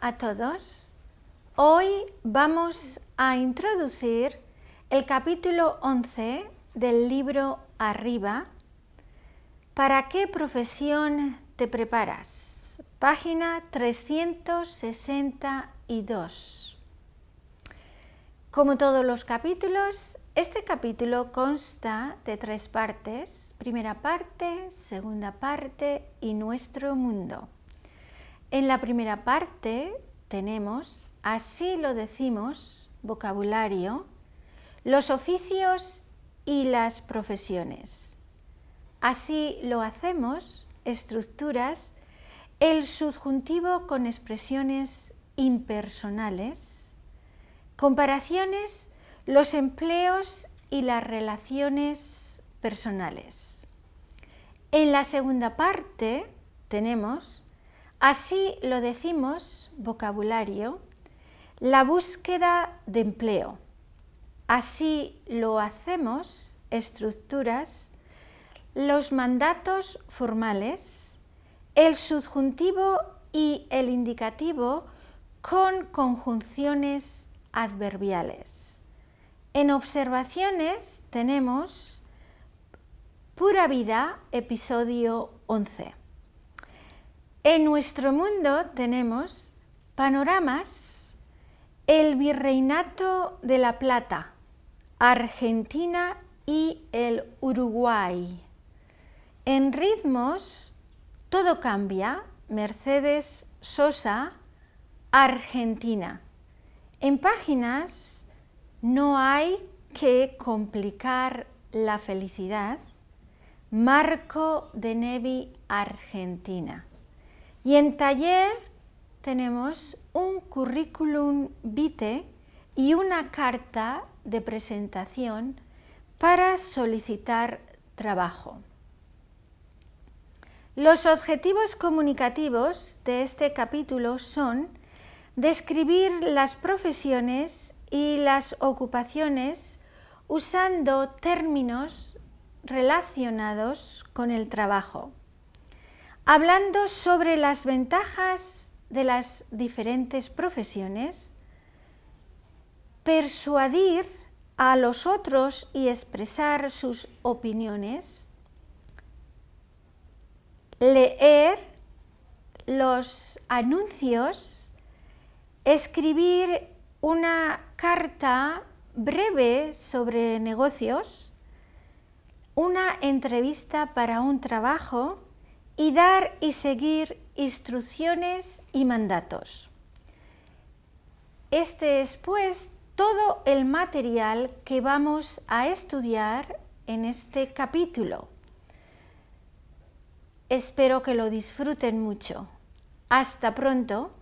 a todos. Hoy vamos a introducir el capítulo 11 del libro Arriba. ¿Para qué profesión te preparas? Página 362. Como todos los capítulos, este capítulo consta de tres partes. Primera parte, segunda parte y nuestro mundo. En la primera parte tenemos, así lo decimos, vocabulario, los oficios y las profesiones. Así lo hacemos, estructuras, el subjuntivo con expresiones impersonales, comparaciones, los empleos y las relaciones personales. En la segunda parte tenemos Así lo decimos, vocabulario, la búsqueda de empleo. Así lo hacemos, estructuras, los mandatos formales, el subjuntivo y el indicativo con conjunciones adverbiales. En observaciones tenemos Pura Vida, episodio 11. En nuestro mundo tenemos panoramas, el Virreinato de la Plata, Argentina y el Uruguay. En ritmos, todo cambia, Mercedes Sosa, Argentina. En páginas, no hay que complicar la felicidad, Marco de Nevi, Argentina. Y en taller tenemos un currículum vitae y una carta de presentación para solicitar trabajo. Los objetivos comunicativos de este capítulo son describir las profesiones y las ocupaciones usando términos relacionados con el trabajo hablando sobre las ventajas de las diferentes profesiones, persuadir a los otros y expresar sus opiniones, leer los anuncios, escribir una carta breve sobre negocios, una entrevista para un trabajo, y dar y seguir instrucciones y mandatos. Este es pues todo el material que vamos a estudiar en este capítulo. Espero que lo disfruten mucho. Hasta pronto.